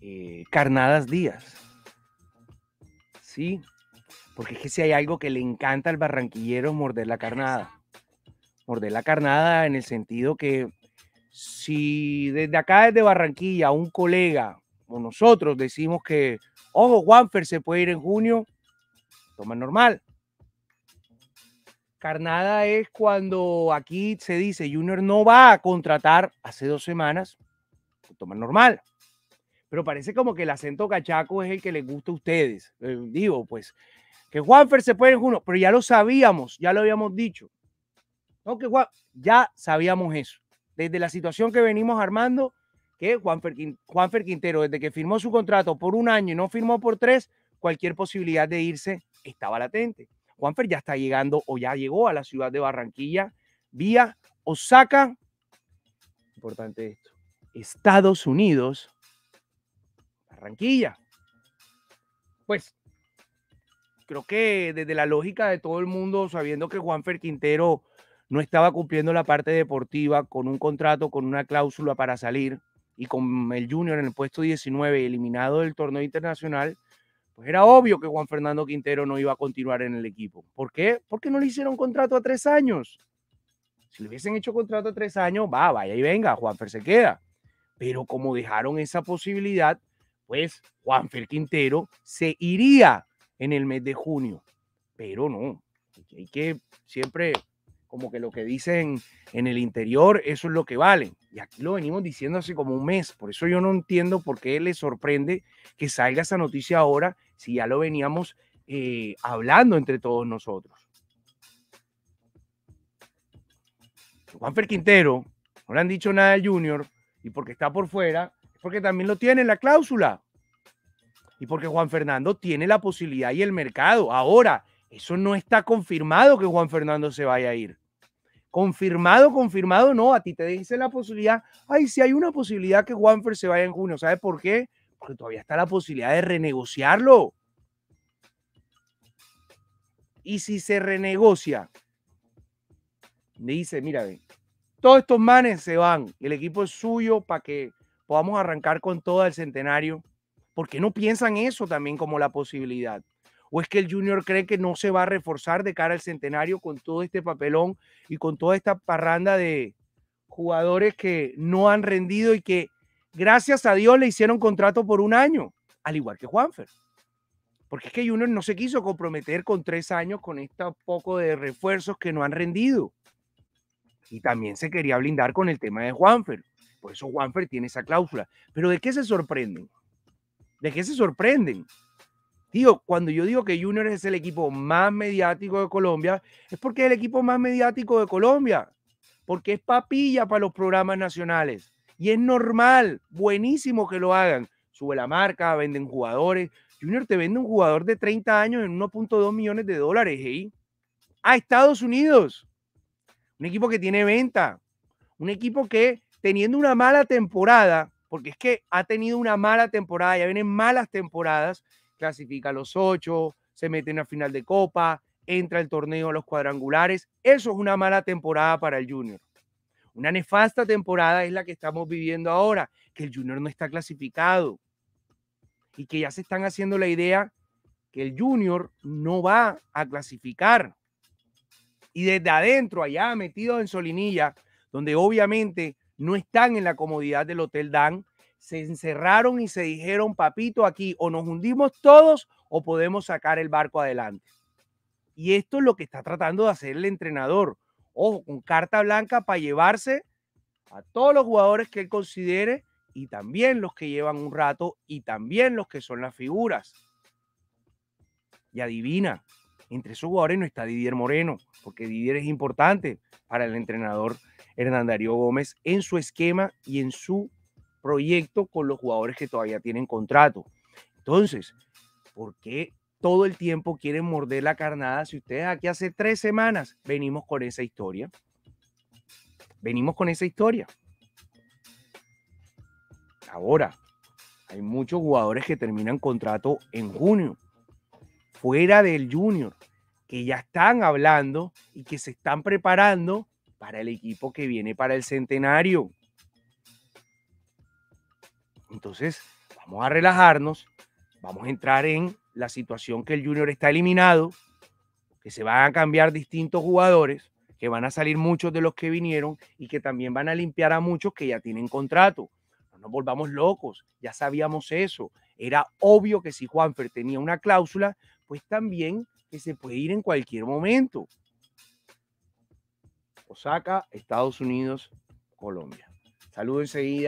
Eh, carnadas Díaz. Sí, porque es que si hay algo que le encanta al barranquillero morder la carnada. Morder la carnada en el sentido que si desde acá, desde Barranquilla, un colega o nosotros decimos que, ojo, Juanfer se puede ir en junio, toma normal. Carnada es cuando aquí se dice Junior no va a contratar hace dos semanas, toma normal pero parece como que el acento cachaco es el que les gusta a ustedes. Eh, digo, pues, que Juanfer se puede en pero ya lo sabíamos, ya lo habíamos dicho. No, que Juan, ya sabíamos eso. Desde la situación que venimos armando, que Juanfer, Juanfer Quintero, desde que firmó su contrato por un año y no firmó por tres, cualquier posibilidad de irse estaba latente. Juanfer ya está llegando o ya llegó a la ciudad de Barranquilla vía Osaka. Importante esto. Estados Unidos pues creo que desde la lógica de todo el mundo, sabiendo que Juanfer Quintero no estaba cumpliendo la parte deportiva con un contrato, con una cláusula para salir y con el Junior en el puesto 19 eliminado del torneo internacional, pues era obvio que Juan Fernando Quintero no iba a continuar en el equipo. ¿Por qué? Porque no le hicieron contrato a tres años. Si le hubiesen hecho contrato a tres años, va, vaya y venga, Juanfer se queda. Pero como dejaron esa posibilidad, pues Fer Quintero se iría en el mes de junio. Pero no, hay que siempre, como que lo que dicen en el interior, eso es lo que vale. Y aquí lo venimos diciendo hace como un mes. Por eso yo no entiendo por qué le sorprende que salga esa noticia ahora si ya lo veníamos eh, hablando entre todos nosotros. Fer Quintero, no le han dicho nada al Junior y porque está por fuera, porque también lo tiene la cláusula. Y porque Juan Fernando tiene la posibilidad y el mercado. Ahora, eso no está confirmado que Juan Fernando se vaya a ir. Confirmado, confirmado, no. A ti te dice la posibilidad. Ay, si sí hay una posibilidad que Juanfer se vaya en junio. ¿Sabes por qué? Porque todavía está la posibilidad de renegociarlo. Y si se renegocia, Me dice, mira, todos estos manes se van. El equipo es suyo para que podamos arrancar con todo el centenario. ¿Por qué no piensan eso también como la posibilidad? ¿O es que el Junior cree que no se va a reforzar de cara al centenario con todo este papelón y con toda esta parranda de jugadores que no han rendido y que gracias a Dios le hicieron contrato por un año, al igual que Juanfer? Porque es que Junior no se quiso comprometer con tres años con este poco de refuerzos que no han rendido. Y también se quería blindar con el tema de Juanfer. Por eso Juanfer tiene esa cláusula. Pero ¿de qué se sorprenden? ¿De qué se sorprenden? Tío, cuando yo digo que Junior es el equipo más mediático de Colombia, es porque es el equipo más mediático de Colombia, porque es papilla para los programas nacionales. Y es normal, buenísimo que lo hagan. Sube la marca, venden jugadores. Junior te vende un jugador de 30 años en 1.2 millones de dólares, ¿eh? A Estados Unidos. Un equipo que tiene venta. Un equipo que teniendo una mala temporada, porque es que ha tenido una mala temporada, ya vienen malas temporadas, clasifica a los ocho, se mete en la final de Copa, entra el torneo a los cuadrangulares. Eso es una mala temporada para el Junior. Una nefasta temporada es la que estamos viviendo ahora, que el Junior no está clasificado y que ya se están haciendo la idea que el Junior no va a clasificar. Y desde adentro, allá metido en Solinilla, donde obviamente no están en la comodidad del Hotel Dan, se encerraron y se dijeron, papito, aquí o nos hundimos todos o podemos sacar el barco adelante. Y esto es lo que está tratando de hacer el entrenador. Ojo, con carta blanca para llevarse a todos los jugadores que él considere y también los que llevan un rato y también los que son las figuras. Y adivina, entre esos jugadores no está Didier Moreno, porque Didier es importante para el entrenador Hernán Darío Gómez en su esquema y en su proyecto con los jugadores que todavía tienen contrato. Entonces, ¿por qué todo el tiempo quieren morder la carnada si ustedes aquí hace tres semanas venimos con esa historia? Venimos con esa historia. Ahora, hay muchos jugadores que terminan contrato en junio, fuera del junior, que ya están hablando y que se están preparando para el equipo que viene para el centenario. Entonces, vamos a relajarnos, vamos a entrar en la situación que el Junior está eliminado, que se van a cambiar distintos jugadores, que van a salir muchos de los que vinieron y que también van a limpiar a muchos que ya tienen contrato. No nos volvamos locos, ya sabíamos eso. Era obvio que si Juanfer tenía una cláusula, pues también que se puede ir en cualquier momento. Osaka, Estados Unidos, Colombia. Saludos enseguida.